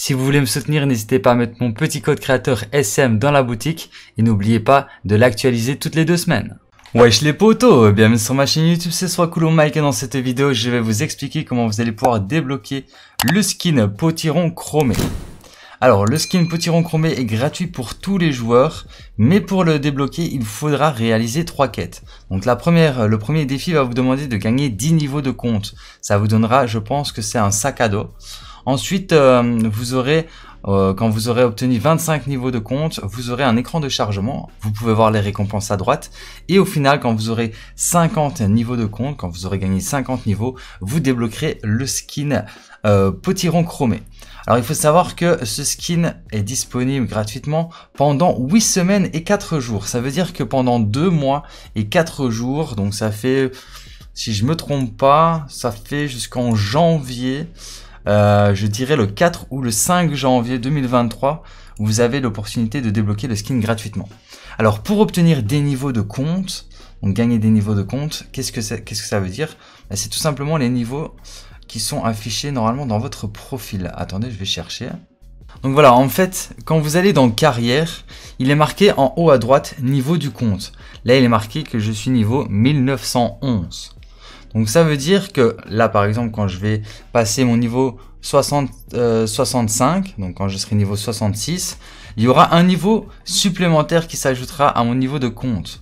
Si vous voulez me soutenir, n'hésitez pas à mettre mon petit code créateur SM dans la boutique et n'oubliez pas de l'actualiser toutes les deux semaines. Wesh les potos, eh bienvenue sur ma chaîne YouTube, c'est soit cool Mike et dans cette vidéo je vais vous expliquer comment vous allez pouvoir débloquer le skin potiron chromé. Alors le skin potiron chromé est gratuit pour tous les joueurs, mais pour le débloquer il faudra réaliser trois quêtes. Donc la première, le premier défi va vous demander de gagner 10 niveaux de compte, ça vous donnera je pense que c'est un sac à dos. Ensuite, euh, vous aurez euh, quand vous aurez obtenu 25 niveaux de compte, vous aurez un écran de chargement, vous pouvez voir les récompenses à droite, et au final, quand vous aurez 50 niveaux de compte, quand vous aurez gagné 50 niveaux, vous débloquerez le skin euh, potiron chromé. Alors il faut savoir que ce skin est disponible gratuitement pendant 8 semaines et 4 jours. Ça veut dire que pendant 2 mois et 4 jours, donc ça fait, si je me trompe pas, ça fait jusqu'en janvier, euh, je dirais le 4 ou le 5 janvier 2023, vous avez l'opportunité de débloquer le skin gratuitement. Alors pour obtenir des niveaux de compte, donc gagner des niveaux de compte, qu'est-ce que, que ça veut dire bah, C'est tout simplement les niveaux qui sont affichés normalement dans votre profil. Attendez, je vais chercher. Donc voilà, en fait, quand vous allez dans carrière, il est marqué en haut à droite niveau du compte. Là, il est marqué que je suis niveau 1911. Donc ça veut dire que là par exemple quand je vais passer mon niveau 65, euh, donc quand je serai niveau 66, il y aura un niveau supplémentaire qui s'ajoutera à mon niveau de compte.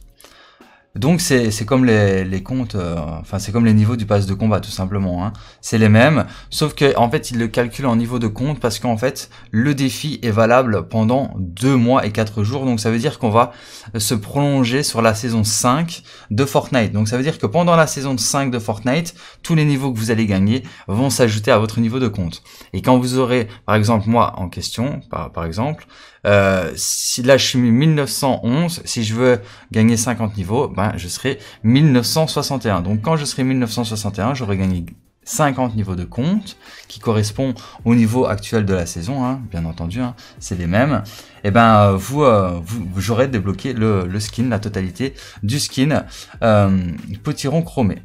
Donc c'est comme les, comptes, euh, enfin c'est comme les niveaux du pass de combat tout simplement. Hein. C'est les mêmes, sauf que en fait ils le calculent en niveau de compte parce qu'en fait le défi est valable pendant 2 mois et 4 jours. Donc ça veut dire qu'on va se prolonger sur la saison 5 de Fortnite. Donc ça veut dire que pendant la saison 5 de Fortnite, tous les niveaux que vous allez gagner vont s'ajouter à votre niveau de compte. Et quand vous aurez, par exemple moi en question, par, exemple, euh, si là je suis 1911, si je veux gagner 50 niveaux, ben je serai 1961. Donc quand je serai 1961, j'aurai gagné 50 niveaux de compte, qui correspond au niveau actuel de la saison, hein, bien entendu, hein, c'est les mêmes, et eh ben euh, euh, vous, vous j'aurai débloqué le, skin, la totalité du skin euh, potiron chromé.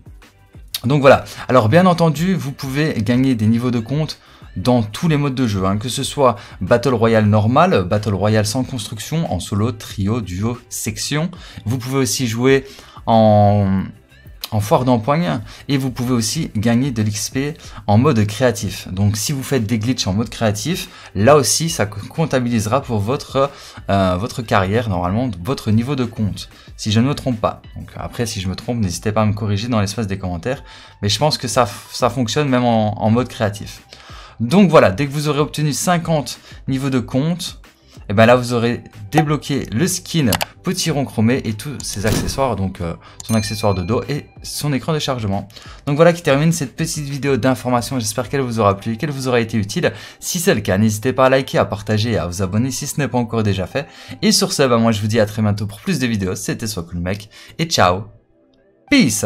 Donc voilà, alors bien entendu, vous pouvez gagner des niveaux de compte dans tous les modes de jeu, hein. que ce soit Battle Royale normal, Battle Royale sans construction, en solo, trio, duo, section. Vous pouvez aussi jouer en en foire d'empoigne et vous pouvez aussi gagner de l'XP en mode créatif. Donc si vous faites des glitches en mode créatif, là aussi ça comptabilisera pour votre, euh, votre carrière, normalement votre niveau de compte, si je ne me trompe pas. Donc après si je me trompe, n'hésitez pas à me corriger dans l'espace des commentaires, mais je pense que ça, ça fonctionne même en, en mode créatif. Donc voilà, dès que vous aurez obtenu 50 niveaux de compte, et ben là vous aurez débloqué le skin petit rond chromé et tous ses accessoires, donc euh, son accessoire de dos et son écran de chargement. Donc voilà qui termine cette petite vidéo d'information, j'espère qu'elle vous aura plu, qu'elle vous aura été utile. Si c'est le cas, n'hésitez pas à liker, à partager et à vous abonner si ce n'est pas encore déjà fait. Et sur ce, ben moi je vous dis à très bientôt pour plus de vidéos, c'était Soit Cool Mec et ciao Peace